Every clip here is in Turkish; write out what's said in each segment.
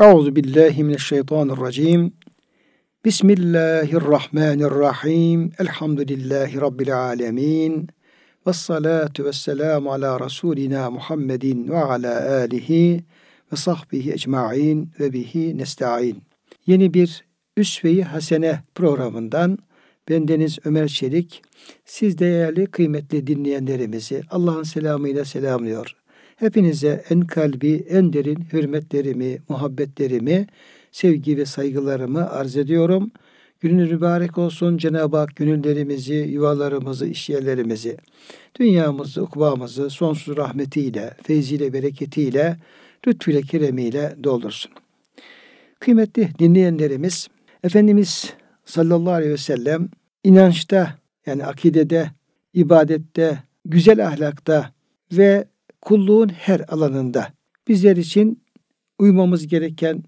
Euzu billahi mineşşeytanirracim. Bismillahirrahmanirrahim. Elhamdülillahi rabbil alamin. Ves salatu vesselam ala rasulina Muhammedin ve ala alihi ve sahbihi ecmaîn ve bihi nestaîn. Yeni bir Üsve-i Hasene programından bendeniz Ömer Çelik siz değerli kıymetli dinleyenlerimizi Allah'ın selamıyla selamlıyor. Hepinize en kalbi, en derin hürmetlerimi, muhabbetlerimi, sevgi ve saygılarımı arz ediyorum. Gününüz mübarek olsun. Cenab-ı Hak gönüllerimizi, yuvalarımızı, işyerlerimizi, dünyamızı, ukbamızı sonsuz rahmetiyle, feyziyle, bereketiyle, lütfüyle, keremiyle doldursun. Kıymetli dinleyenlerimiz, Efendimiz sallallahu aleyhi ve sellem inançta yani akidede, ibadette, güzel ahlakta ve kulluğun her alanında bizler için uymamız gereken,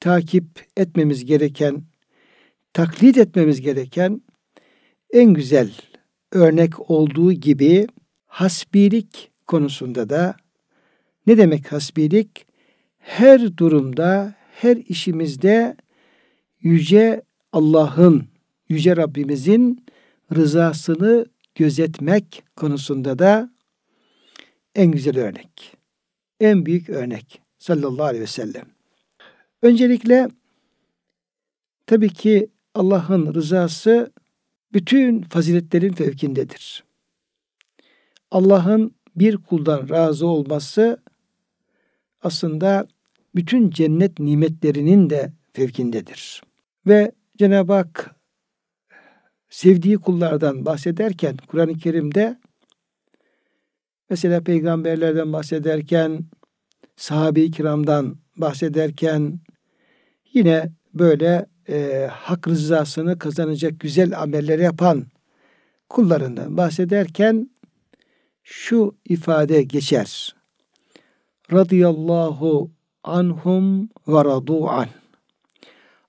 takip etmemiz gereken, taklit etmemiz gereken en güzel örnek olduğu gibi hasbilik konusunda da ne demek hasbilik? Her durumda, her işimizde yüce Allah'ın, yüce Rabbimizin rızasını gözetmek konusunda da en güzel örnek. En büyük örnek sallallahu aleyhi ve sellem. Öncelikle tabii ki Allah'ın rızası bütün faziletlerin fevkindedir. Allah'ın bir kuldan razı olması aslında bütün cennet nimetlerinin de fevkindedir. Ve Cenab-ı Hak sevdiği kullardan bahsederken Kur'an-ı Kerim'de Mesela peygamberlerden bahsederken, sahabe-i kiramdan bahsederken yine böyle e, hak rızasını kazanacak güzel ameller yapan kullarından bahsederken şu ifade geçer. Radıyallahu anhum ve radu an.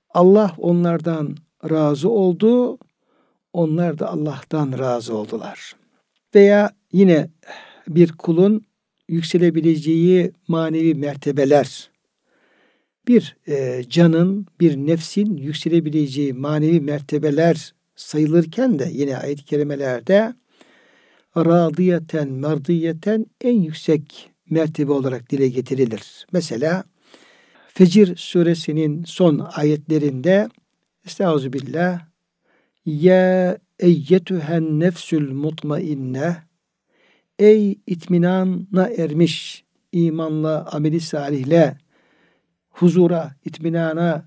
Allah onlardan razı oldu, onlar da Allah'tan razı oldular. Veya yine bir kulun yükselebileceği manevi mertebeler. Bir e, canın, bir nefsin yükselebileceği manevi mertebeler sayılırken de yine ayet-i kerimelerde radiyeten, merdiyeten en yüksek mertebe olarak dile getirilir. Mesela Fecir suresinin son ayetlerinde Estağfirullah Ya eyyetühen nefsül mutmainne Ey itminana ermiş imanla, ameli salihle, huzura, itminana,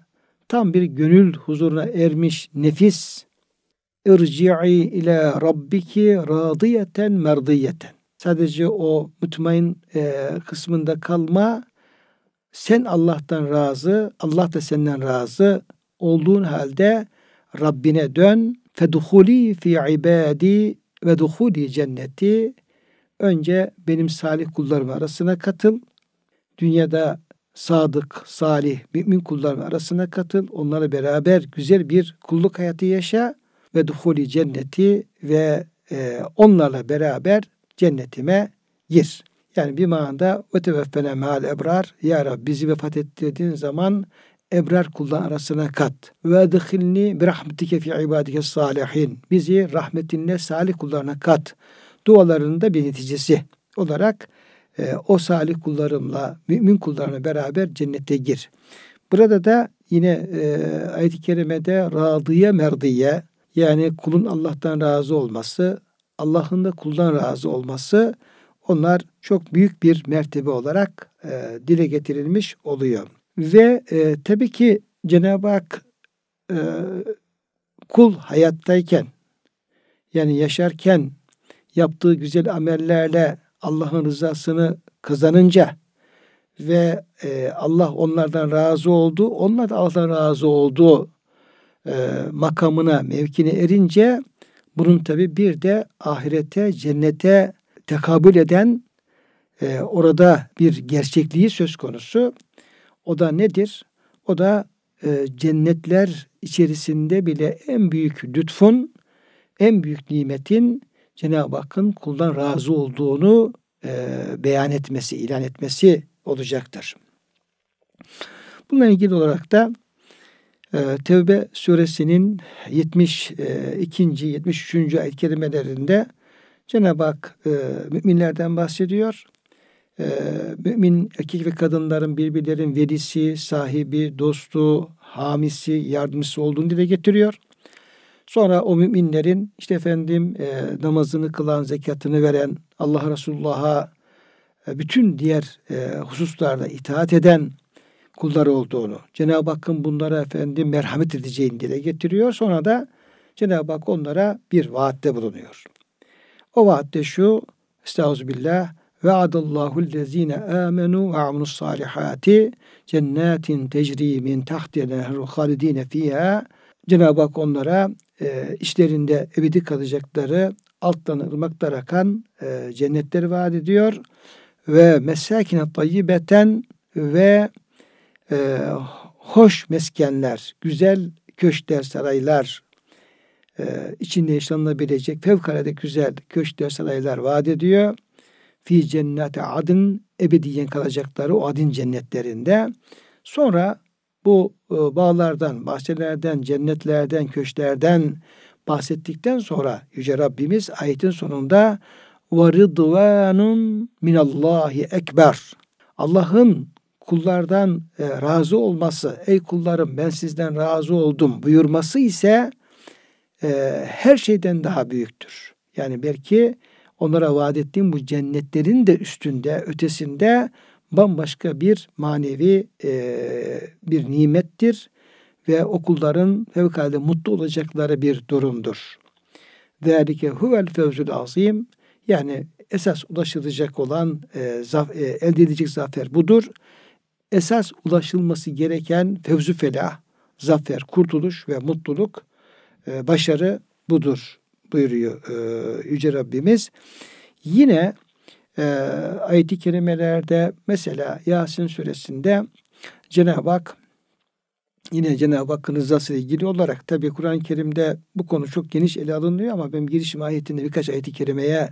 tam bir gönül huzuruna ermiş nefis, irci'i ile rabbiki radiyeten merdiyeten. Sadece o mutmain e, kısmında kalma. Sen Allah'tan razı, Allah da senden razı olduğun halde Rabbine dön. Feduhuli fi ibadi ve duhuli cenneti Önce benim salih kullarım arasına katıl. Dünyada sadık, salih, mümin kullarım arasına katıl. Onlarla beraber güzel bir kulluk hayatı yaşa ve duhuli cenneti ve e, onlarla beraber cennetime gir. Yani bir manada ve teveffene meal ebrar. Ya Rabbi bizi vefat ettirdiğin zaman ebrar kulların arasına kat. Ve dihilni bir rahmetike fi ibadike salihin. Bizi rahmetinle salih kullarına kat dualarının da bir neticesi olarak e, o salih kullarımla mümin kullarına beraber cennete gir. Burada da yine e, ayet-i kerimede radıya merdiye yani kulun Allah'tan razı olması, Allah'ın da kuldan razı olması onlar çok büyük bir mertebe olarak e, dile getirilmiş oluyor. Ve e, tabii ki Cenab-ı Hak e, kul hayattayken yani yaşarken yaptığı güzel amellerle Allah'ın rızasını kazanınca ve e, Allah onlardan razı oldu, onlar da Allah'tan razı oldu e, makamına, mevkine erince bunun tabi bir de ahirete, cennete tekabül eden e, orada bir gerçekliği söz konusu. O da nedir? O da e, cennetler içerisinde bile en büyük lütfun, en büyük nimetin Cenab-ı Hakk'ın kuldan razı olduğunu e, beyan etmesi, ilan etmesi olacaktır. Bununla ilgili olarak da e, Tevbe suresinin 72. 73. ayet kelimelerinde Cenab-ı Hak e, müminlerden bahsediyor. E, mümin erkek ve kadınların birbirlerin velisi, sahibi, dostu, hamisi, yardımcısı olduğunu dile getiriyor. Sonra o müminlerin işte efendim e, namazını kılan, zekatını veren, Allah Resulullah'a e, bütün diğer e, hususlarda itaat eden kullar olduğunu, Cenab-ı Hakk'ın bunlara efendim merhamet edeceğini dile getiriyor. Sonra da Cenab-ı Hak onlara bir vaatte bulunuyor. O vaatte şu, Estağfirullah. وَعَدَ اللّٰهُ الَّذ۪ينَ آمَنُوا وَعَمْنُوا الصَّالِحَاتِ cennetin تَجْرِي مِنْ تَحْتِ نَهْرُ خَالِد۪ينَ Cenab-ı Hak onlara e, işlerinde ebedi kalacakları alttan ırmaklar akan e, cennetleri vaat ediyor. Ve mesakine tayyibeten ve e, hoş meskenler, güzel köşkler, saraylar e, içinde yaşanılabilecek fevkalade güzel köşkler, saraylar vaat ediyor. Fi cennete adın ebediyen kalacakları o adın cennetlerinde. Sonra bu e, bağlardan, bahçelerden, cennetlerden, köşklerden bahsettikten sonra Yüce Rabbimiz ayetin sonunda وَرِضْوَانٌ مِنَ اللّٰهِ ekber. Allah'ın kullardan e, razı olması, ey kullarım ben sizden razı oldum buyurması ise e, her şeyden daha büyüktür. Yani belki onlara vaat ettiğim bu cennetlerin de üstünde, ötesinde bambaşka bir manevi e, bir nimettir ve okulların fevkalade mutlu olacakları bir durumdur. Zalike huvel fevzül azim yani esas ulaşılacak olan e, zaf, e, elde edilecek zafer budur. Esas ulaşılması gereken fevzu felah, zafer, kurtuluş ve mutluluk, e, başarı budur buyuruyor e, Yüce Rabbimiz. Yine e, ayet-i kerimelerde mesela Yasin suresinde Cenab-ı Hak yine Cenab-ı Hakk'ın rızası ile ilgili olarak tabi Kur'an-ı Kerim'de bu konu çok geniş ele alınıyor ama ben girişim ayetinde birkaç ayet-i kerimeye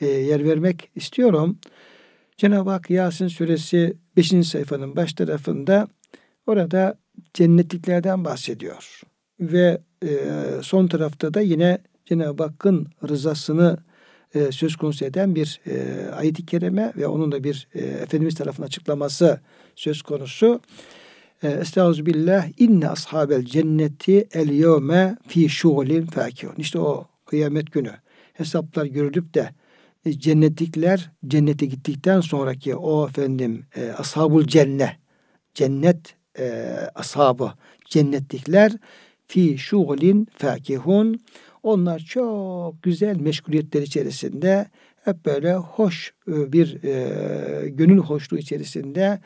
e, yer vermek istiyorum. Cenab-ı Hak Yasin suresi 5. sayfanın baş tarafında orada cennetliklerden bahsediyor. Ve e, son tarafta da yine Cenab-ı Hakk'ın rızasını e, söz konusu eden bir e, ayet-i kerime ve onun da bir e, Efendimiz tarafından açıklaması söz konusu. E, Estağfirullah inne ashabel cenneti el yevme fi şuğulin fakihun. İşte o kıyamet günü hesaplar görülüp de e, cennetlikler cennete gittikten sonraki o efendim e, ashabul cenne cennet e, ashabı cennetlikler fi şuğulin fakihun onlar çok güzel meşguliyetler içerisinde hep böyle hoş e, bir e, gönül hoşluğu içerisinde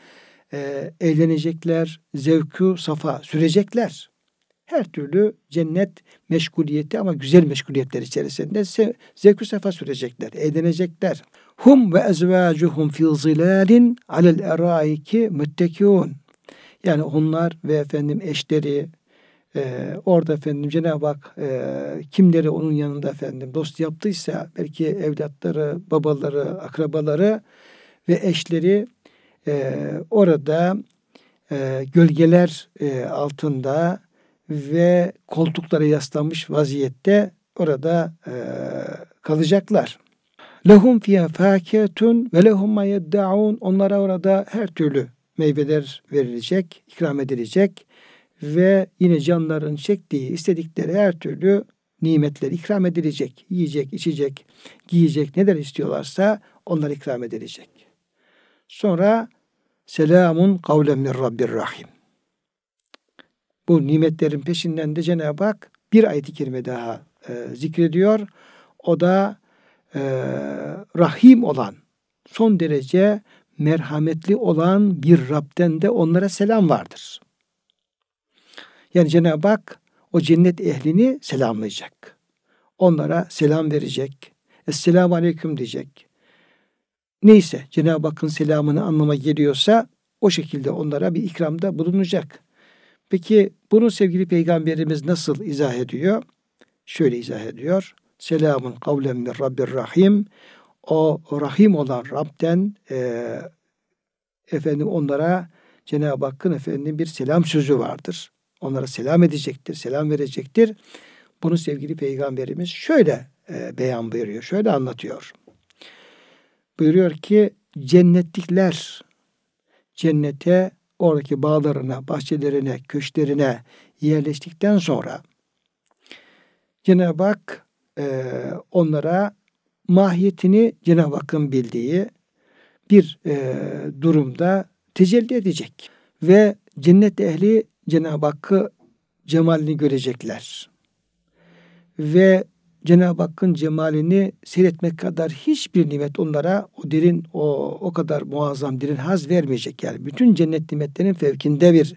e, eğlenecekler, zevkü safa sürecekler. Her türlü cennet meşguliyeti ama güzel meşguliyetler içerisinde zevkü safa sürecekler, eğlenecekler. Hum ve ezvacuhum fi zilalin alel eraiki müttekiun. Yani onlar ve efendim eşleri, ee, orada efendim Cenab-ı Hak e, kimleri onun yanında efendim dost yaptıysa belki evlatları, babaları, akrabaları ve eşleri e, orada e, gölgeler e, altında ve koltuklara yaslanmış vaziyette orada e, kalacaklar. Lehum fiyâ fâketun ve lehum ma Onlara orada her türlü meyveler verilecek, ikram edilecek ve yine canların çektiği, istedikleri her türlü nimetler ikram edilecek. Yiyecek, içecek, giyecek neler istiyorlarsa onlar ikram edilecek. Sonra selamun kavlen min rabbir rahim. Bu nimetlerin peşinden de Cenab-ı Hak bir ayet-i kerime daha e, zikrediyor. O da e, rahim olan, son derece merhametli olan bir Rab'den de onlara selam vardır.'' Yani Cenab-ı Hak o cennet ehlini selamlayacak. Onlara selam verecek. Esselamu Aleyküm diyecek. Neyse Cenab-ı Hakk'ın selamını anlama geliyorsa o şekilde onlara bir ikramda bulunacak. Peki bunu sevgili peygamberimiz nasıl izah ediyor? Şöyle izah ediyor. Selamun kavlem min Rabbir Rahim. O rahim olan Rab'den e, efendim onlara Cenab-ı Hakk'ın efendim bir selam sözü vardır. Onlara selam edecektir, selam verecektir. Bunu sevgili peygamberimiz şöyle e, beyan buyuruyor, şöyle anlatıyor. Buyuruyor ki cennetlikler cennete oradaki bağlarına, bahçelerine, köşklerine yerleştikten sonra Cenab-ı Hak e, onlara mahiyetini Cenab-ı Hakk'ın bildiği bir e, durumda tecelli edecek. Ve cennet ehli Cenab-ı Hakk'ı cemalini görecekler. Ve Cenab-ı Hakk'ın cemalini seyretmek kadar hiçbir nimet onlara o derin o o kadar muazzam derin haz vermeyecek yani. Bütün cennet nimetlerinin fevkinde bir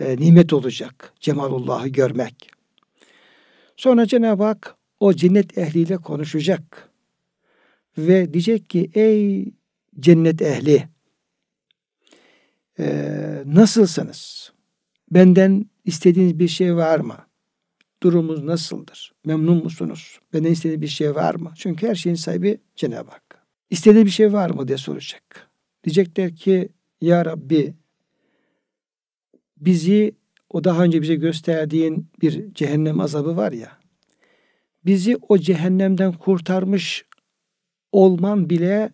e, nimet olacak cemalullah'ı görmek. Sonra Cenab-ı Hak o cennet ehliyle konuşacak ve diyecek ki ey cennet ehli e, nasılsınız? Benden istediğiniz bir şey var mı? Durumunuz nasıldır? Memnun musunuz? Benden istediğiniz bir şey var mı? Çünkü her şeyin sahibi Cenab-ı Hak. İstediği bir şey var mı diye soracak. Diyecekler ki Ya Rabbi bizi o daha önce bize gösterdiğin bir cehennem azabı var ya bizi o cehennemden kurtarmış olman bile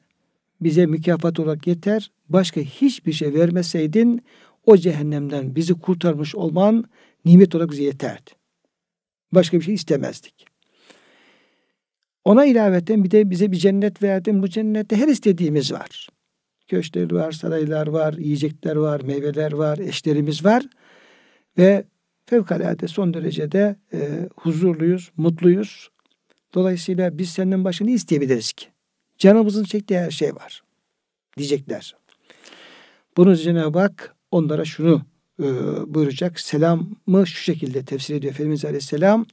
bize mükafat olarak yeter. Başka hiçbir şey vermeseydin o cehennemden bizi kurtarmış olman nimet olarak bize yeterdi. Başka bir şey istemezdik. Ona ilaveten bir de bize bir cennet verdin. Bu cennette her istediğimiz var. Köşkler var, saraylar var, yiyecekler var, meyveler var, eşlerimiz var. Ve fevkalade son derecede e, huzurluyuz, mutluyuz. Dolayısıyla biz senden başka ne isteyebiliriz ki? Canımızın çektiği her şey var. Diyecekler. Bunu Cenab-ı Hak onlara şunu e, buyuracak. Selamı şu şekilde tefsir ediyor Efendimiz Aleyhisselam.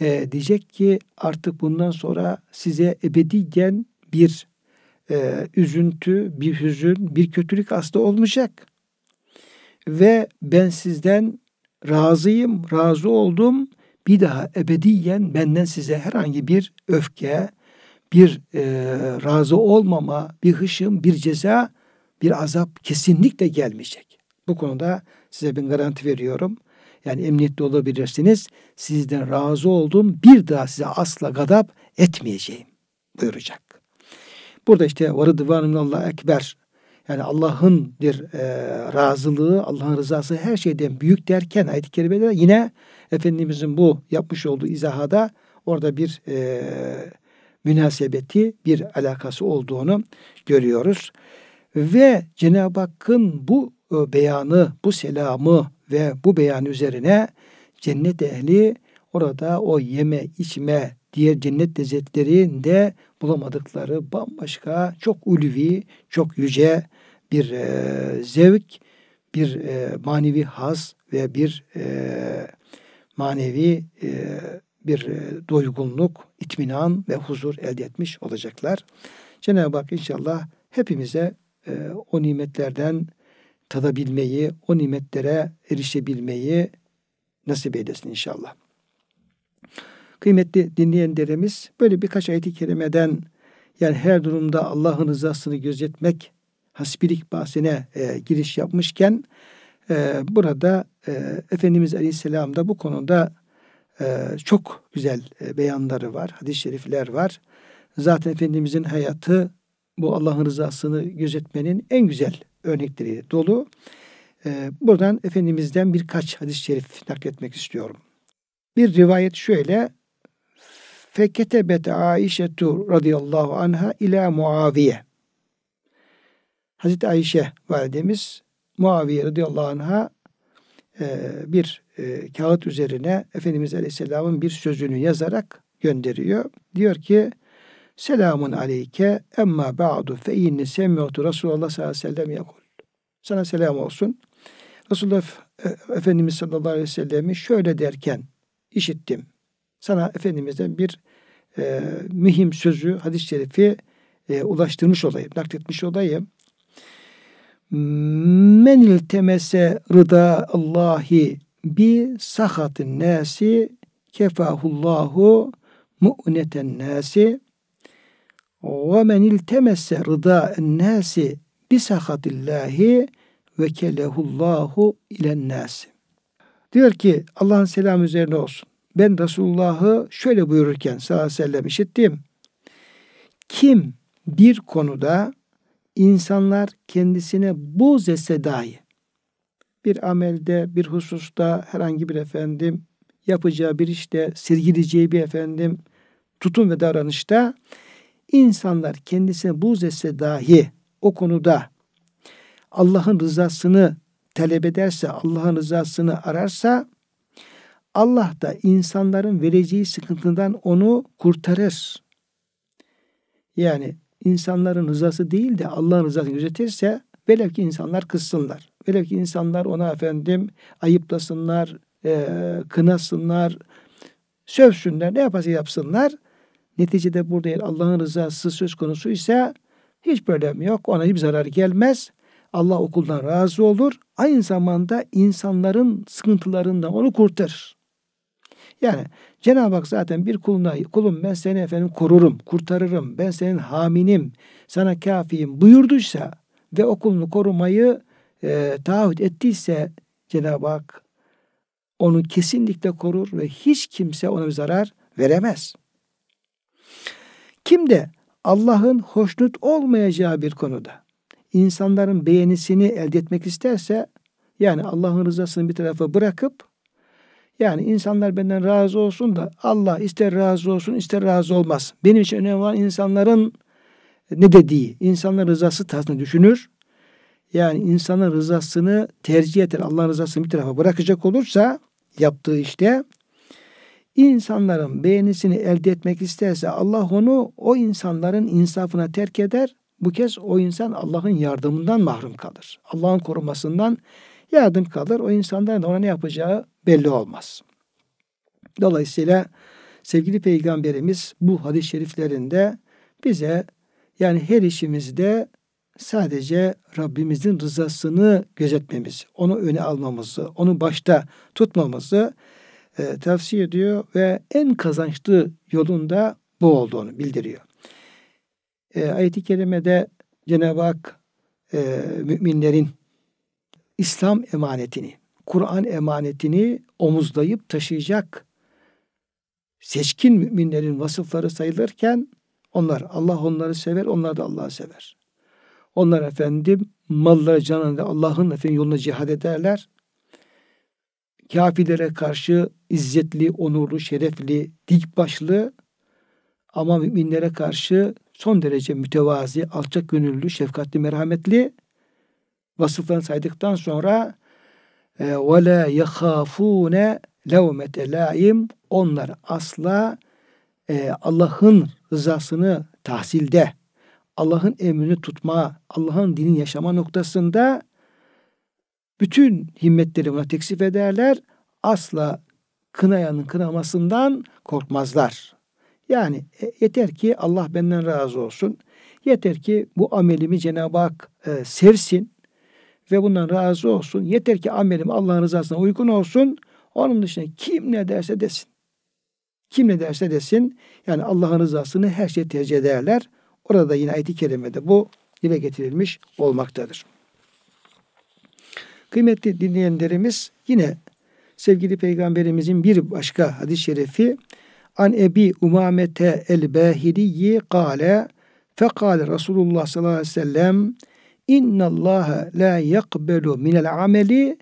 E, diyecek ki artık bundan sonra size ebediyen bir e, üzüntü, bir hüzün, bir kötülük aslı olmayacak. Ve ben sizden razıyım, razı oldum. Bir daha ebediyen benden size herhangi bir öfke, bir e, razı olmama, bir hışım, bir ceza, bir azap kesinlikle gelmeyecek. Bu konuda size ben garanti veriyorum. Yani emniyetli olabilirsiniz. Sizden razı olduğum bir daha size asla gadap etmeyeceğim buyuracak. Burada işte varıdvanın Allah ekber yani Allah'ındır e, razılığı, Allah'ın rızası her şeyden büyük derken ayet-i kerimede yine Efendimizin bu yapmış olduğu izahada orada bir e, münasebeti, bir alakası olduğunu görüyoruz. Ve Cenab-ı Hakk'ın bu beyanı, bu selamı ve bu beyan üzerine cennet ehli orada o yeme, içme, diğer cennet lezzetlerinde bulamadıkları bambaşka, çok ulvi, çok yüce bir e, zevk, bir e, manevi haz ve bir e, manevi e, bir e, doygunluk, itminan ve huzur elde etmiş olacaklar. Cenab-ı Hak inşallah hepimize e, o nimetlerden tadabilmeyi, o nimetlere erişebilmeyi nasip eylesin inşallah. Kıymetli dinleyenlerimiz böyle birkaç ayet-i kerimeden yani her durumda Allah'ın rızasını gözetmek hasbilik bahsine e, giriş yapmışken e, burada e, Efendimiz Aleyhisselam da bu konuda e, çok güzel e, beyanları var, hadis-i şerifler var. Zaten Efendimizin hayatı bu Allah'ın rızasını gözetmenin en güzel örnekleri dolu. E, buradan Efendimiz'den birkaç hadis-i şerif nakletmek istiyorum. Bir rivayet şöyle. Fekete Aişetu radıyallahu anha ila Muaviye. Hazreti Ayşe validemiz Muaviye radıyallahu anh'a e, bir e, kağıt üzerine Efendimiz Aleyhisselam'ın bir sözünü yazarak gönderiyor. Diyor ki Selamun aleyke emma ba'du fe inni semiyatu Resulullah sallallahu aleyhi ve sellem yakul. Sana selam olsun. Resulullah e, Efendimiz sallallahu aleyhi ve sellem'i şöyle derken işittim. Sana Efendimiz'den bir e, mühim sözü, hadis-i şerifi e, ulaştırmış olayım, nakletmiş olayım. Men temese rıda Allahi bi sahatin nasi kefahullahu mu'neten nasi وَمَنْ اِلْتَمَسَّ رِضَاءَ النَّاسِ بِسَخَطِ اللّٰهِ وَكَلَهُ اللّٰهُ اِلَى النَّاسِ Diyor ki Allah'ın selamı üzerine olsun. Ben Resulullah'ı şöyle buyururken sallallahu aleyhi ve sellem işittim. Kim bir konuda insanlar kendisine bu zese dahi bir amelde, bir hususta herhangi bir efendim yapacağı bir işte, sergileceği bir efendim tutum ve davranışta insanlar kendisine buğz etse dahi o konuda Allah'ın rızasını talep ederse, Allah'ın rızasını ararsa Allah da insanların vereceği sıkıntıdan onu kurtarır. Yani insanların rızası değil de Allah'ın rızasını gözetirse velev ki insanlar kızsınlar. Velev ki insanlar ona efendim ayıplasınlar, e, kınasınlar, sövsünler, ne yaparsa yapsınlar. Neticede burada eğer Allah'ın rızası söz konusu ise hiç problem yok. Ona bir zarar gelmez. Allah okuldan razı olur. Aynı zamanda insanların sıkıntılarından onu kurtarır. Yani Cenab-ı Hak zaten bir kuluna kulum ben seni efendim korurum, kurtarırım, ben senin haminim, sana kafiyim buyurduysa ve okulunu korumayı e, taahhüt ettiyse Cenab-ı Hak onu kesinlikle korur ve hiç kimse ona bir zarar veremez. Kim de Allah'ın hoşnut olmayacağı bir konuda insanların beğenisini elde etmek isterse yani Allah'ın rızasını bir tarafa bırakıp yani insanlar benden razı olsun da Allah ister razı olsun ister razı olmaz. Benim için önemli olan insanların e, ne dediği, insanların rızası tarzını düşünür. Yani insanın rızasını tercih eder. Allah'ın rızasını bir tarafa bırakacak olursa yaptığı işte İnsanların beğenisini elde etmek isterse Allah onu o insanların insafına terk eder. Bu kez o insan Allah'ın yardımından mahrum kalır. Allah'ın korumasından yardım kalır. O insanların ona ne yapacağı belli olmaz. Dolayısıyla sevgili peygamberimiz bu hadis-i şeriflerinde bize yani her işimizde sadece Rabbimizin rızasını gözetmemiz, onu öne almamızı, onu başta tutmamızı e, tavsiye ediyor ve en kazançlı yolunda bu olduğunu bildiriyor. E, ayet-i kerimede Cenab-ı Hak e, müminlerin İslam emanetini, Kur'an emanetini omuzlayıp taşıyacak seçkin müminlerin vasıfları sayılırken onlar Allah onları sever, onlar da Allah'ı sever. Onlar efendim malları canını Allah'ın efendim yoluna cihad ederler kafirlere karşı izzetli, onurlu, şerefli, dik başlı ama müminlere karşı son derece mütevazi, alçak gönüllü, şefkatli, merhametli vasıflarını saydıktan sonra e, la يَخَافُونَ لَوْمَةَ لَاِمْ Onlar asla e, Allah'ın rızasını tahsilde, Allah'ın emrini tutma, Allah'ın dinin yaşama noktasında bütün himmetleri buna teksif ederler. Asla kınayanın kınamasından korkmazlar. Yani e, yeter ki Allah benden razı olsun. Yeter ki bu amelimi Cenab-ı Hak e, sevsin ve bundan razı olsun. Yeter ki amelim Allah'ın rızasına uygun olsun. Onun dışında kim ne derse desin. Kim ne derse desin. Yani Allah'ın rızasını her şey tercih ederler. Orada yine ayet-i kerimede bu dile getirilmiş olmaktadır. Kıymetli dinleyenlerimiz yine sevgili peygamberimizin bir başka hadis-i şerifi An Ebi Umamete el-Bahiliyi kale fekale Resulullah sallallahu aleyhi ve sellem Allah la yakbelu minel ameli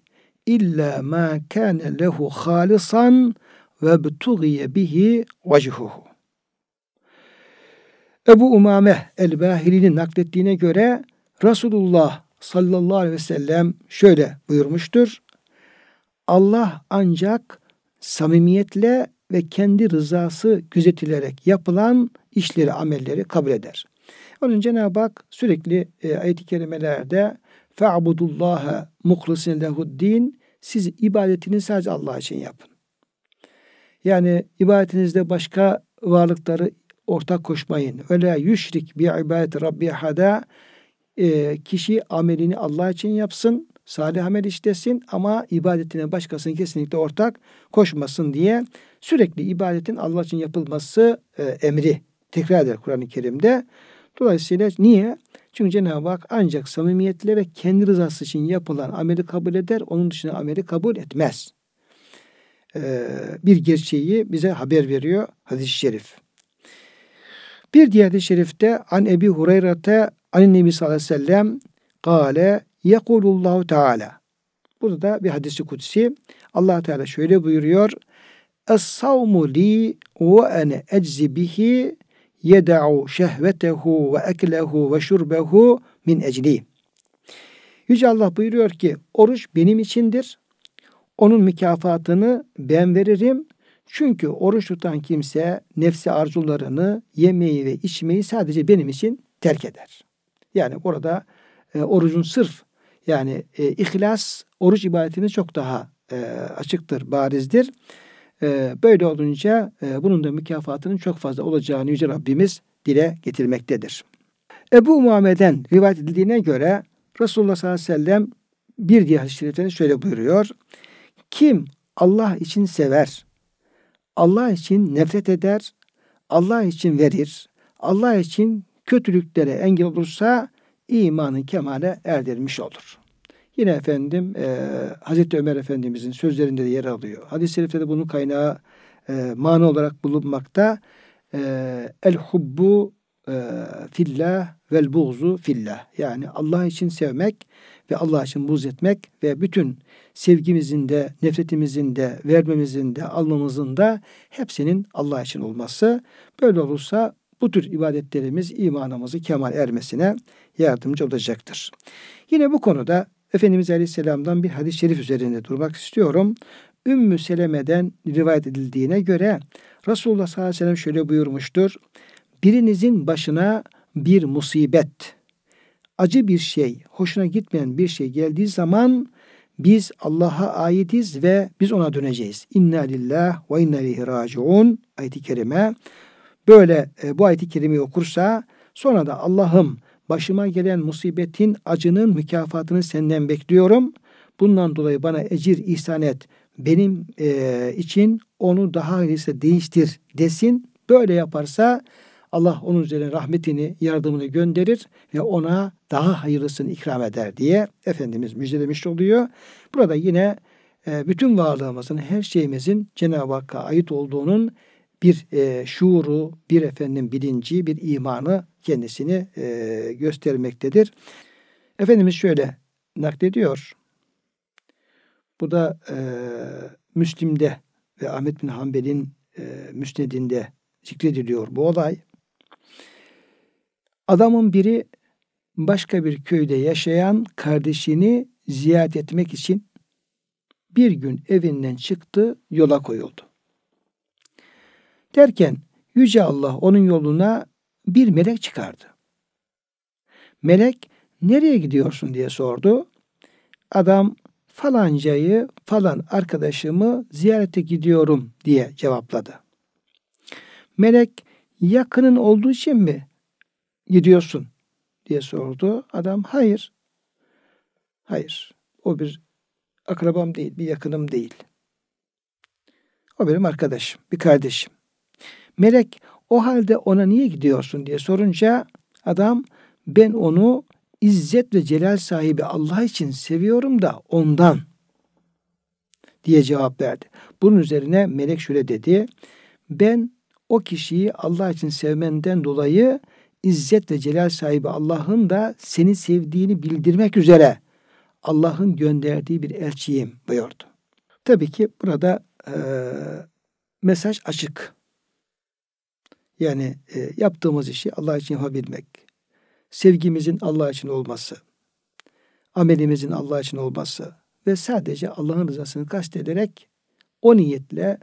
illa ma kâne lehu halisan ve btugiye bihi vechuhu. Ebu Umame el-Bahili'nin naklettiğine göre Resulullah sallallahu aleyhi ve sellem şöyle buyurmuştur. Allah ancak samimiyetle ve kendi rızası gözetilerek yapılan işleri, amelleri kabul eder. Onun Cenab-ı Hak sürekli e, ayet-i kerimelerde فَعْبُدُ اللّٰهَ مُخْلِسِنْ لَهُ Siz ibadetini sadece Allah için yapın. Yani ibadetinizde başka varlıkları ortak koşmayın. Öyle yüşrik bir ibadet rabbi hada ee, kişi amelini Allah için yapsın, salih amel işlesin ama ibadetine başkasının kesinlikle ortak koşmasın diye sürekli ibadetin Allah için yapılması e, emri tekrar eder Kur'an-ı Kerim'de. Dolayısıyla niye? Çünkü Cenab-ı Hak ancak samimiyetle ve kendi rızası için yapılan ameli kabul eder, onun dışında ameli kabul etmez. Ee, bir gerçeği bize haber veriyor hadis-i şerif. Bir diğer hadis-i şerifte an Ebi Hureyre'te Ali Nebi sallallahu aleyhi ve sellem gale yekulullahu teala. Burada da bir hadisi kutsi. allah Teala şöyle buyuruyor. Es-savmu li ve ene eczi bihi yeda'u şehvetehu ve eklehu ve şurbehu min ecli. Yüce Allah buyuruyor ki oruç benim içindir. Onun mükafatını ben veririm. Çünkü oruç tutan kimse nefsi arzularını yemeyi ve içmeyi sadece benim için terk eder. Yani orada e, orucun sırf yani e, ihlas oruç ibadetini çok daha e, açıktır, barizdir. E, böyle olunca e, bunun da mükafatının çok fazla olacağını Yüce Rabbimiz dile getirmektedir. Ebu Umame'den rivayet edildiğine göre Resulullah sallallahu aleyhi ve sellem bir diğer hadis şeriflerinde şöyle buyuruyor. Kim Allah için sever, Allah için nefret eder, Allah için verir, Allah için kötülüklere engel olursa imanın kemale erdirmiş olur. Yine efendim e, Hazreti Ömer Efendimizin sözlerinde de yer alıyor. Hadis-i şerifte de bunun kaynağı e, mana olarak bulunmakta. E, El hubbu e, fillah vel buğzu fillah. Yani Allah için sevmek ve Allah için buz etmek ve bütün sevgimizin de, nefretimizin de, vermemizin de, almamızın da hepsinin Allah için olması. Böyle olursa bu tür ibadetlerimiz imanımızı kemal ermesine yardımcı olacaktır. Yine bu konuda Efendimiz Aleyhisselam'dan bir hadis-i şerif üzerinde durmak istiyorum. Ümmü Seleme'den rivayet edildiğine göre Resulullah sallallahu aleyhi ve sellem şöyle buyurmuştur. Birinizin başına bir musibet, acı bir şey, hoşuna gitmeyen bir şey geldiği zaman biz Allah'a aitiz ve biz ona döneceğiz. İnna lillah ve inna ileyhi raciun ayet kerime böyle e, bu ayet-i kerimeyi okursa sonra da Allah'ım başıma gelen musibetin acının mükafatını senden bekliyorum. Bundan dolayı bana ecir ihsan et. Benim e, için onu daha iyisi değiştir desin. Böyle yaparsa Allah onun üzerine rahmetini, yardımını gönderir ve ona daha hayırlısını ikram eder diye Efendimiz müjdelemiş oluyor. Burada yine e, bütün varlığımızın, her şeyimizin Cenab-ı Hakk'a ait olduğunun bir e, şuuru, bir efendim bilinci, bir imanı kendisini e, göstermektedir. Efendimiz şöyle naklediyor. Bu da e, Müslim'de ve Ahmet bin Hanbel'in e, müsnedinde zikrediliyor bu olay. Adamın biri başka bir köyde yaşayan kardeşini ziyaret etmek için bir gün evinden çıktı, yola koyuldu. Derken Yüce Allah onun yoluna bir melek çıkardı. Melek nereye gidiyorsun diye sordu. Adam falancayı falan arkadaşımı ziyarete gidiyorum diye cevapladı. Melek yakının olduğu için mi gidiyorsun diye sordu. Adam hayır. Hayır. O bir akrabam değil, bir yakınım değil. O benim arkadaşım, bir kardeşim. Melek o halde ona niye gidiyorsun diye sorunca adam ben onu izzet ve celal sahibi Allah için seviyorum da ondan diye cevap verdi. Bunun üzerine melek şöyle dedi. Ben o kişiyi Allah için sevmenden dolayı izzet ve celal sahibi Allah'ın da seni sevdiğini bildirmek üzere Allah'ın gönderdiği bir elçiyim buyurdu. Tabii ki burada e, mesaj açık. Yani e, yaptığımız işi Allah için yapabilmek, sevgimizin Allah için olması, amelimizin Allah için olması ve sadece Allah'ın rızasını kastederek o niyetle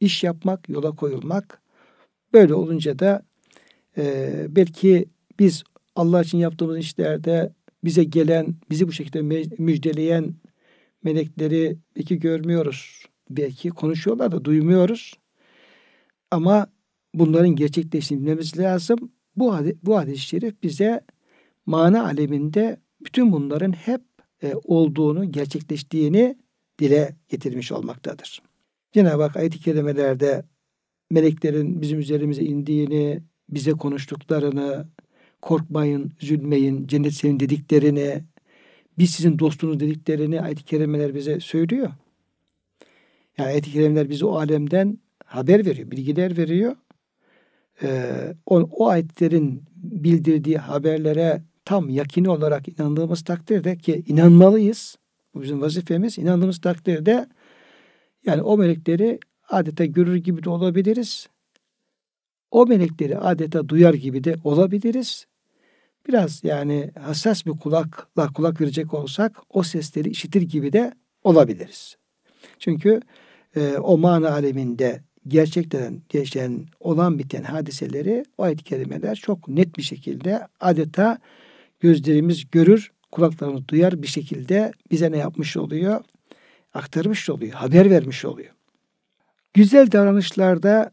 iş yapmak, yola koyulmak. Böyle olunca da e, belki biz Allah için yaptığımız işlerde bize gelen, bizi bu şekilde müjdeleyen melekleri belki görmüyoruz. Belki konuşuyorlar da duymuyoruz. Ama bunların gerçekleştiğini bilmemiz lazım. Bu, bu hadis-i şerif bize mana aleminde bütün bunların hep e, olduğunu, gerçekleştiğini dile getirmiş olmaktadır. Cenab-ı Hak ayet-i kerimelerde meleklerin bizim üzerimize indiğini, bize konuştuklarını, korkmayın, üzülmeyin, cennet sevin dediklerini, biz sizin dostunuz dediklerini ayet-i kerimeler bize söylüyor. Yani ayet-i kerimeler bize o alemden haber veriyor, bilgiler veriyor e, o, o ayetlerin bildirdiği haberlere tam yakini olarak inandığımız takdirde ki inanmalıyız. Bu bizim vazifemiz. İnandığımız takdirde yani o melekleri adeta görür gibi de olabiliriz. O melekleri adeta duyar gibi de olabiliriz. Biraz yani hassas bir kulakla kulak verecek olsak o sesleri işitir gibi de olabiliriz. Çünkü e, o mana aleminde gerçekten geçen olan biten hadiseleri o ayet-i kerimeler çok net bir şekilde adeta gözlerimiz görür, kulaklarımız duyar bir şekilde bize ne yapmış oluyor? Aktarmış oluyor, haber vermiş oluyor. Güzel davranışlarda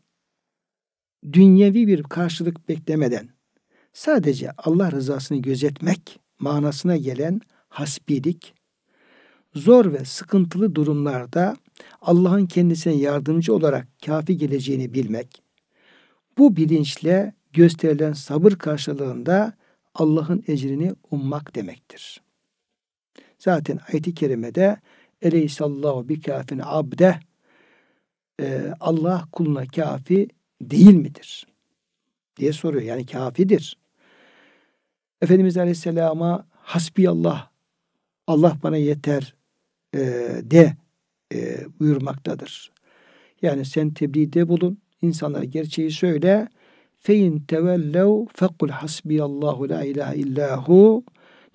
dünyevi bir karşılık beklemeden sadece Allah rızasını gözetmek manasına gelen hasbilik, zor ve sıkıntılı durumlarda Allah'ın kendisine yardımcı olarak kafi geleceğini bilmek, bu bilinçle gösterilen sabır karşılığında Allah'ın ecrini ummak demektir. Zaten ayet-i kerimede Eleyhisallahu bi kafin abde e, Allah kuluna kafi değil midir? diye soruyor. Yani kafidir. Efendimiz Aleyhisselam'a hasbi Allah Allah bana yeter e, de e, buyurmaktadır. Yani sen tebliğde bulun, insanlara gerçeği söyle. Fein tevellev fekul hasbiyallahu la ilahe illahu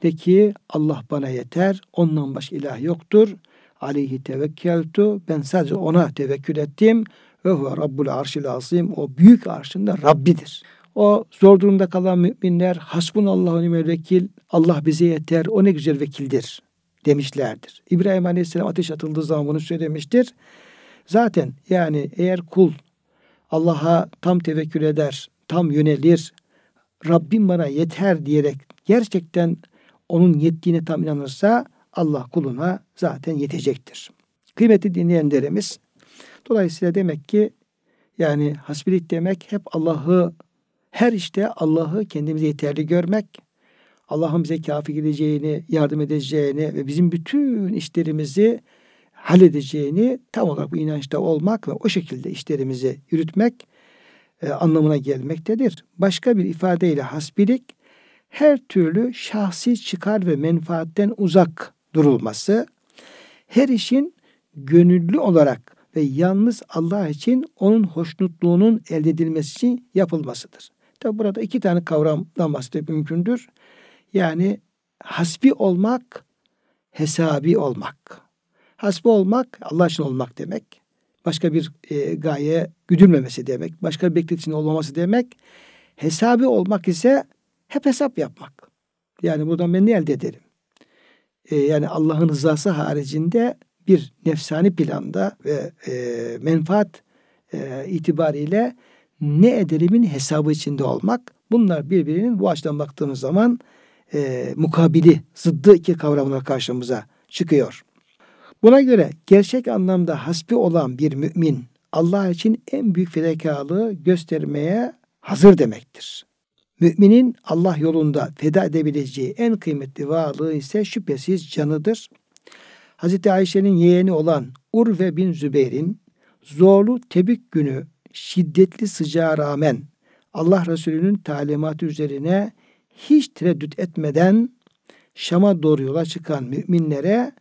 de ki Allah bana yeter, ondan başka ilah yoktur. Aleyhi tevekkeltu, ben sadece ona tevekkül ettim. Ve huve rabbul arşil azim, o büyük arşın da Rabbidir. O zor durumda kalan müminler hasbunallahu nimel vekil, Allah bize yeter, o ne güzel vekildir demişlerdir. İbrahim Aleyhisselam ateş atıldığı zaman bunu söylemiştir. Zaten yani eğer kul Allah'a tam tevekkül eder, tam yönelir, Rabbim bana yeter diyerek gerçekten onun yettiğine tam inanırsa Allah kuluna zaten yetecektir. Kıymetli dinleyenlerimiz, dolayısıyla demek ki yani hasbilik demek hep Allah'ı her işte Allah'ı kendimize yeterli görmek, Allah'ın bize kafi geleceğini, yardım edeceğini ve bizim bütün işlerimizi halledeceğini tam olarak bu inançta olmak ve o şekilde işlerimizi yürütmek e, anlamına gelmektedir. Başka bir ifadeyle hasbilik her türlü şahsi çıkar ve menfaatten uzak durulması, her işin gönüllü olarak ve yalnız Allah için onun hoşnutluğunun elde edilmesi için yapılmasıdır. Tabi burada iki tane kavramdan bahsetmek mümkündür. Yani hasbi olmak, hesabi olmak. Hasbi olmak Allah için olmak demek. Başka bir e, gaye güdülmemesi demek. Başka bir beklentisinin olmaması demek. Hesabi olmak ise hep hesap yapmak. Yani buradan ben ne elde ederim? E, yani Allah'ın rızası haricinde bir nefsani planda ve e, menfaat e, itibariyle ne ederimin hesabı içinde olmak. Bunlar birbirinin bu açıdan baktığımız zaman e, mukabili, zıddı iki kavram karşımıza çıkıyor. Buna göre gerçek anlamda hasbi olan bir mümin Allah için en büyük fedakarlığı göstermeye hazır demektir. Müminin Allah yolunda feda edebileceği en kıymetli varlığı ise şüphesiz canıdır. Hz. Ayşe'nin yeğeni olan Urve bin Zübeyr'in zorlu Tebük günü şiddetli sıcağa rağmen Allah Resulü'nün talimatı üzerine hiç tereddüt etmeden Şam'a doğru yola çıkan müminlere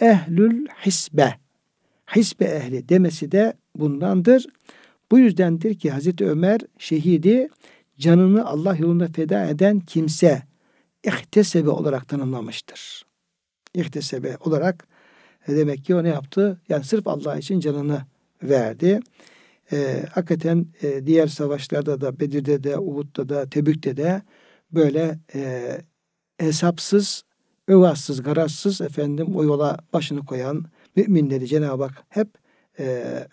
ehlül hisbe, hisbe ehli demesi de bundandır. Bu yüzdendir ki Hazreti Ömer şehidi canını Allah yolunda feda eden kimse ihtesebe olarak tanımlamıştır. İhtesebe olarak demek ki o ne yaptı? Yani sırf Allah için canını verdi. Ee, hakikaten e, diğer savaşlarda da Bedir'de de, Uhud'da da, Tebük'te de böyle e, hesapsız, ıvassız, garazsız efendim o yola başını koyan müminleri Cenab-ı Hak hep e,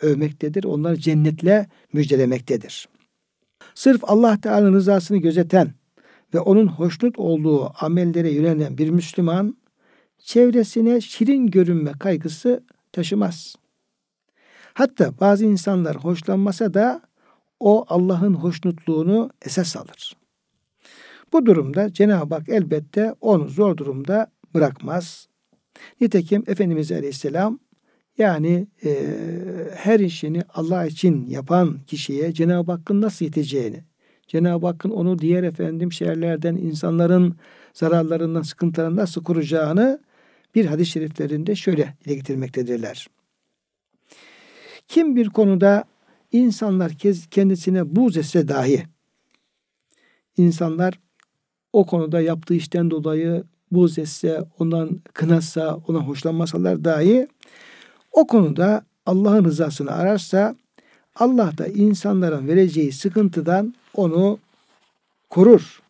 övmektedir. Onlar cennetle müjdelemektedir. Sırf Allah Teala'nın rızasını gözeten ve onun hoşnut olduğu amellere yönelen bir Müslüman çevresine şirin görünme kaygısı taşımaz. Hatta bazı insanlar hoşlanmasa da o Allah'ın hoşnutluğunu esas alır. Bu durumda Cenab-ı Hak elbette onu zor durumda bırakmaz. Nitekim Efendimiz Aleyhisselam yani e, her işini Allah için yapan kişiye Cenab-ı Hakk'ın nasıl yeteceğini, Cenab-ı Hakk'ın onu diğer efendim şehirlerden, insanların zararlarından, sıkıntılarından nasıl kuracağını bir hadis-i şeriflerinde şöyle dile getirmektedirler. Kim bir konuda insanlar kendisine buğz etse dahi, insanlar o konuda yaptığı işten dolayı buğz etse, ondan kınasa, ona hoşlanmasalar dahi o konuda Allah'ın rızasını ararsa Allah da insanların vereceği sıkıntıdan onu korur.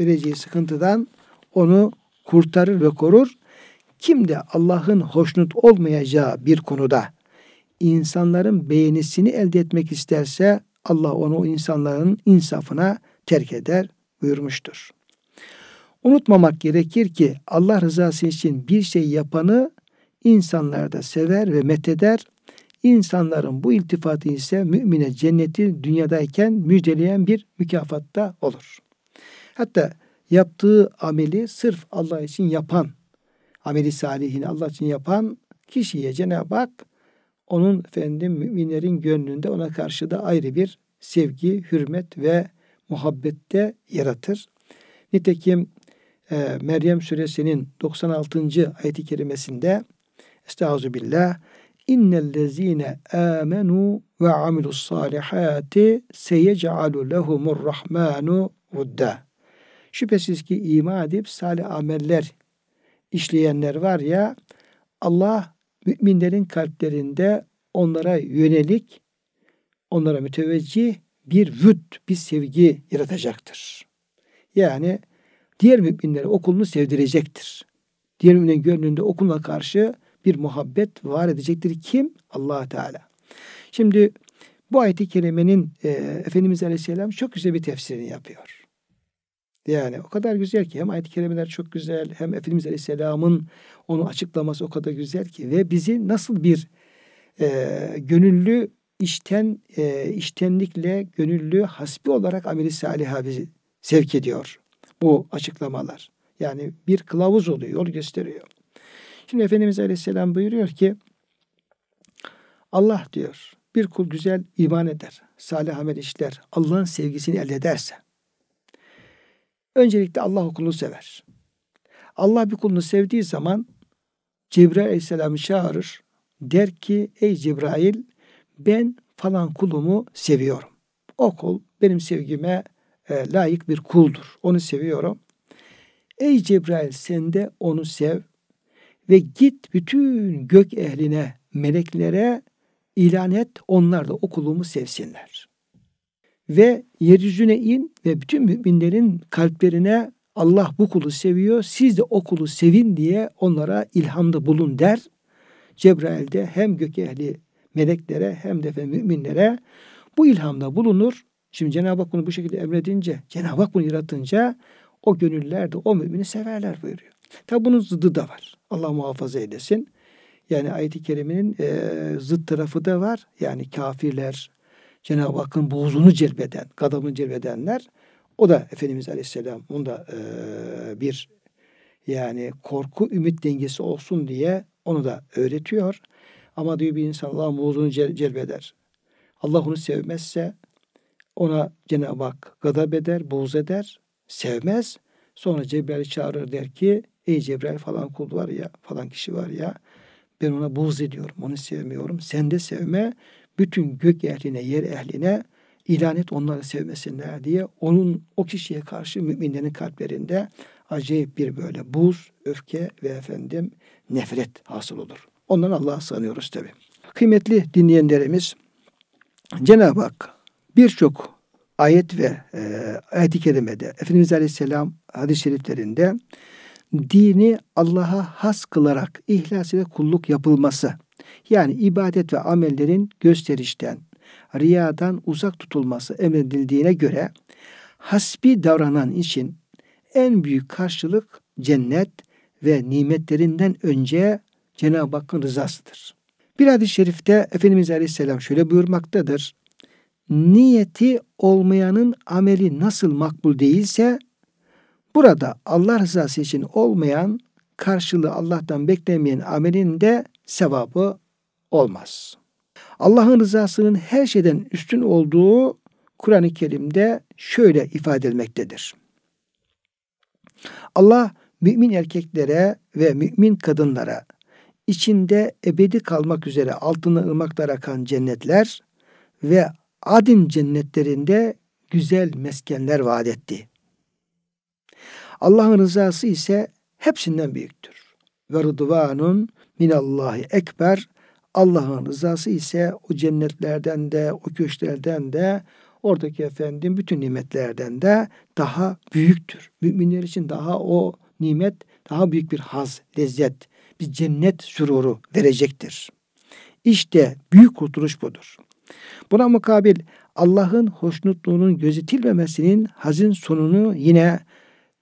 Vereceği sıkıntıdan onu kurtarır ve korur. Kim de Allah'ın hoşnut olmayacağı bir konuda insanların beğenisini elde etmek isterse Allah onu insanların insafına terk eder buyurmuştur. Unutmamak gerekir ki Allah rızası için bir şey yapanı insanlar da sever ve metheder. İnsanların bu iltifatı ise mümine cenneti dünyadayken müjdeleyen bir mükafatta olur. Hatta yaptığı ameli sırf Allah için yapan, ameli salihini Allah için yapan kişiye Cenab-ı Hak onun efendim müminlerin gönlünde ona karşı da ayrı bir sevgi, hürmet ve muhabbette yaratır. Nitekim e, Meryem suresinin 96. ayeti kerimesinde Estağfirullah İnnellezine amenu ve amilus salihati seyec'alu lehumur rahmanu vudda. Şüphesiz ki iman edip salih ameller işleyenler var ya Allah müminlerin kalplerinde onlara yönelik onlara müteveccih bir vüt, bir sevgi yaratacaktır. Yani diğer müminlere okulunu sevdirecektir. Diğer müminin gönlünde okula karşı bir muhabbet var edecektir. Kim? allah Teala. Şimdi bu ayeti kerimenin e, Efendimiz Aleyhisselam çok güzel bir tefsirini yapıyor. Yani o kadar güzel ki hem ayet-i kerimeler çok güzel hem Efendimiz Aleyhisselam'ın onu açıklaması o kadar güzel ki ve bizi nasıl bir e, gönüllü işten e, iştenlikle gönüllü hasbi olarak ameli saliha bizi sevk ediyor bu açıklamalar. Yani bir kılavuz oluyor, yol gösteriyor. Şimdi Efendimiz Aleyhisselam buyuruyor ki Allah diyor bir kul güzel iman eder, salih amel işler, Allah'ın sevgisini elde ederse öncelikle Allah kulunu sever. Allah bir kulunu sevdiği zaman Cebrail Aleyhisselam'ı çağırır. Der ki ey Cebrail ben falan kulumu seviyorum. O kul benim sevgime e, layık bir kuldur. Onu seviyorum. Ey Cebrail sen de onu sev ve git bütün gök ehline, meleklere ilan et onlar da o kulumu sevsinler. Ve yeryüzüne in ve bütün müminlerin kalplerine Allah bu kulu seviyor, siz de o kulu sevin diye onlara ilhamda bulun der. Cebrail de hem gök ehli meleklere hem de müminlere bu ilhamda bulunur Şimdi Cenab-ı Hak bunu bu şekilde emredince, Cenab-ı Hak bunu yaratınca o gönüller o mümini severler buyuruyor. Tabi bunun zıdı da var. Allah muhafaza eylesin. Yani ayet-i kerimenin e, zıt tarafı da var. Yani kafirler, Cenab-ı Hakk'ın buğzunu celbeden, gadabını celbedenler. O da Efendimiz Aleyhisselam bunda e, bir yani korku ümit dengesi olsun diye onu da öğretiyor. Ama diyor bir insan Allah'ın buğzunu cel- celbeder. Allah onu sevmezse ona Cenab-ı Hak gadab eder, buğz eder, sevmez. Sonra Cebrail çağırır der ki ey Cebrail falan kul var ya falan kişi var ya ben ona buğz ediyorum, onu sevmiyorum. Sen de sevme, bütün gök ehline, yer ehline ilan et onları sevmesinler diye onun o kişiye karşı müminlerin kalplerinde acayip bir böyle buz, öfke ve efendim nefret hasıl olur. Ondan Allah'a sanıyoruz tabi. Kıymetli dinleyenlerimiz Cenab-ı Hak birçok ayet ve e, ayet-i kerimede Efendimiz Aleyhisselam hadis-i şeriflerinde dini Allah'a has kılarak ihlas ile kulluk yapılması yani ibadet ve amellerin gösterişten, riyadan uzak tutulması emredildiğine göre hasbi davranan için en büyük karşılık cennet ve nimetlerinden önce Cenab-ı Hakk'ın rızasıdır. Bir hadis-i şerifte Efendimiz Aleyhisselam şöyle buyurmaktadır niyeti olmayanın ameli nasıl makbul değilse burada Allah rızası için olmayan karşılığı Allah'tan beklemeyen amelin de sevabı olmaz. Allah'ın rızasının her şeyden üstün olduğu Kur'an-ı Kerim'de şöyle ifade edilmektedir. Allah mümin erkeklere ve mümin kadınlara içinde ebedi kalmak üzere altına ırmaklar akan cennetler ve Adin cennetlerinde güzel meskenler vaat etti. Allah'ın rızası ise hepsinden büyüktür. Ve rıdvanun minallahi ekber. Allah'ın rızası ise o cennetlerden de, o köşklerden de, oradaki efendim bütün nimetlerden de daha büyüktür. Müminler için daha o nimet daha büyük bir haz, lezzet, bir cennet süruru verecektir. İşte büyük kurtuluş budur. Buna mukabil Allah'ın hoşnutluğunun gözetilmemesinin hazin sonunu yine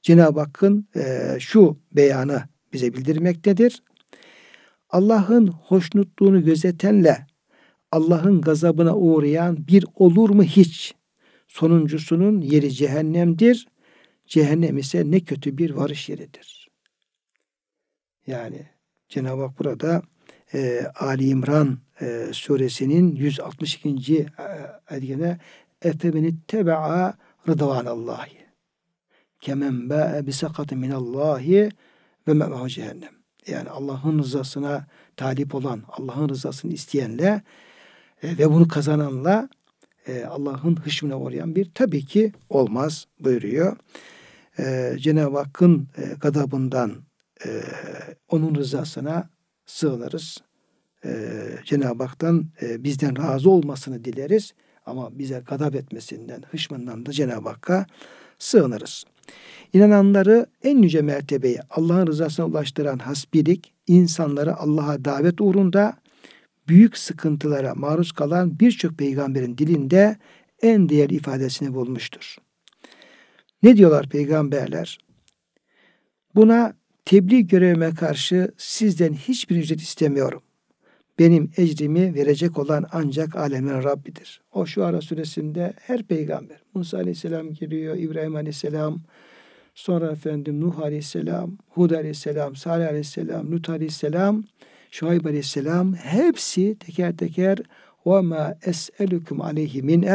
Cenab-ı Hakk'ın e, şu beyanı bize bildirmektedir. Allah'ın hoşnutluğunu gözetenle Allah'ın gazabına uğrayan bir olur mu hiç? Sonuncusunun yeri cehennemdir. Cehennem ise ne kötü bir varış yeridir. Yani Cenab-ı Hak burada e, Ali İmran e, suresinin 162. E, ayetine Efe beni tebe'a rıdvanallahi kemen ba'e min minallahi ve me'ahu cehennem. Yani Allah'ın rızasına talip olan, Allah'ın rızasını isteyenle e, ve bunu kazananla e, Allah'ın hışmına uğrayan bir tabii ki olmaz buyuruyor. E, Cenab-ı Hakk'ın e, gadabından e, onun rızasına sığınırız. Ee, Cenab-ı Hak'tan e, bizden razı olmasını dileriz. Ama bize gadap etmesinden, hışmından da Cenab-ı Hakk'a sığınırız. İnananları en yüce mertebeye Allah'ın rızasına ulaştıran hasbilik, insanları Allah'a davet uğrunda büyük sıkıntılara maruz kalan birçok peygamberin dilinde en değerli ifadesini bulmuştur. Ne diyorlar peygamberler? Buna tebliğ görevime karşı sizden hiçbir ücret istemiyorum benim ecrimi verecek olan ancak alemin Rabbidir. O şu ara süresinde her peygamber, Musa aleyhisselam giriyor, İbrahim aleyhisselam, sonra efendim Nuh aleyhisselam, Hud aleyhisselam, Salih aleyhisselam, Lut aleyhisselam, Şuayb aleyhisselam hepsi teker teker ve ma es'elukum aleyhi min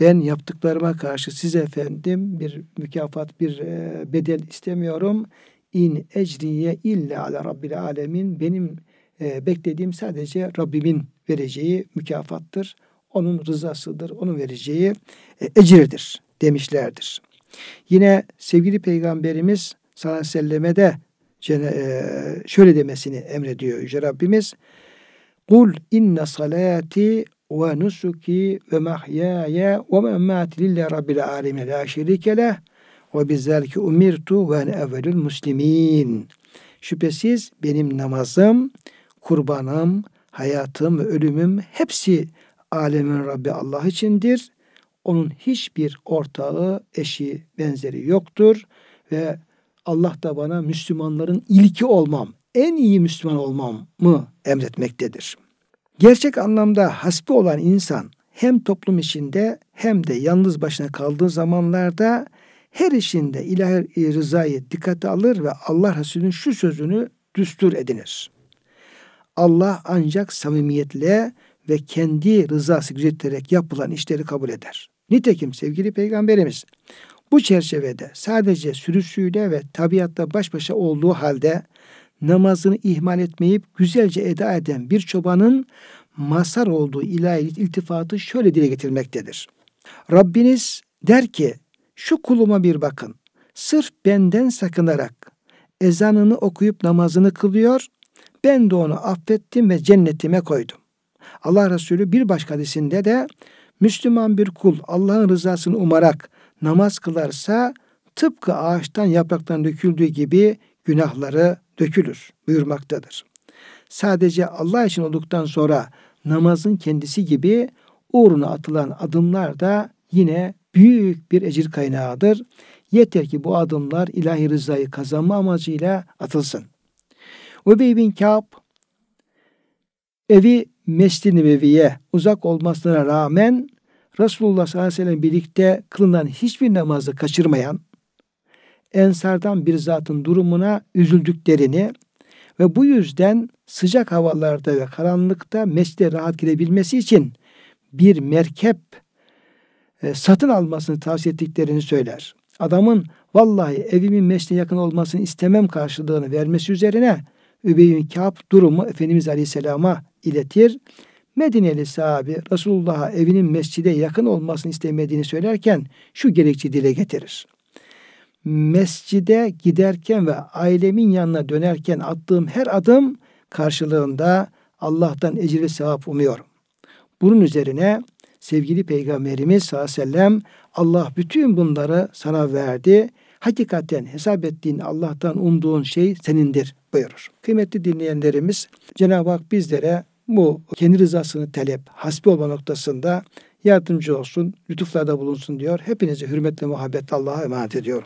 ben yaptıklarıma karşı size efendim bir mükafat, bir e, bedel istemiyorum. İn ecriye illa ala rabbil alemin. Benim e, beklediğim sadece Rabbimin vereceği mükafattır. Onun rızasıdır, onun vereceği e, ecirdir demişlerdir. Yine sevgili Peygamberimiz sallallahu aleyhi ve selleme de e, şöyle demesini emrediyor Yüce Rabbimiz. Kul inne salati ve nusuki ve mahyaya ve memati lillahi rabbil alemin la şerike leh ve bizzelki umirtu ve en evvelül muslimin. Şüphesiz benim namazım, kurbanım, hayatım ve ölümüm hepsi alemin Rabbi Allah içindir. Onun hiçbir ortağı, eşi, benzeri yoktur ve Allah da bana Müslümanların ilki olmam, en iyi Müslüman olmamı emretmektedir. Gerçek anlamda hasbi olan insan hem toplum içinde hem de yalnız başına kaldığı zamanlarda her işinde ilahi rızayı dikkate alır ve Allah Resulü'nün şu sözünü düstur edinir. Allah ancak samimiyetle ve kendi rızası gözeterek yapılan işleri kabul eder. Nitekim sevgili peygamberimiz bu çerçevede sadece sürüsüyle ve tabiatta baş başa olduğu halde namazını ihmal etmeyip güzelce eda eden bir çobanın masar olduğu ilahi iltifatı şöyle dile getirmektedir. Rabbiniz der ki şu kuluma bir bakın. Sırf benden sakınarak ezanını okuyup namazını kılıyor ben de onu affettim ve cennetime koydum. Allah Resulü bir başka hadisinde de Müslüman bir kul Allah'ın rızasını umarak namaz kılarsa tıpkı ağaçtan yapraktan döküldüğü gibi günahları dökülür buyurmaktadır. Sadece Allah için olduktan sonra namazın kendisi gibi uğruna atılan adımlar da yine büyük bir ecir kaynağıdır. Yeter ki bu adımlar ilahi rızayı kazanma amacıyla atılsın. Übey bin Kâb evi Mescid-i Nebevi'ye uzak olmasına rağmen Resulullah sallallahu aleyhi ve sellem birlikte kılınan hiçbir namazı kaçırmayan Ensardan bir zatın durumuna üzüldüklerini ve bu yüzden sıcak havalarda ve karanlıkta mescide rahat girebilmesi için bir merkep e, satın almasını tavsiye ettiklerini söyler. Adamın vallahi evimin mescide yakın olmasını istemem karşılığını vermesi üzerine Übey bin Kâb durumu Efendimiz Aleyhisselam'a iletir. Medineli sahabi Resulullah'a evinin mescide yakın olmasını istemediğini söylerken şu gerekçeyi dile getirir. Mescide giderken ve ailemin yanına dönerken attığım her adım karşılığında Allah'tan ecir ve sevap umuyorum. Bunun üzerine sevgili Peygamberimiz sallallahu aleyhi ve sellem Allah bütün bunları sana verdi Hakikaten hesap ettiğin Allah'tan umduğun şey senindir buyurur. Kıymetli dinleyenlerimiz Cenab-ı Hak bizlere bu kendi rızasını talep, hasbi olma noktasında yardımcı olsun, lütuflarda bulunsun diyor. Hepinizi hürmetle muhabbetle Allah'a emanet ediyorum.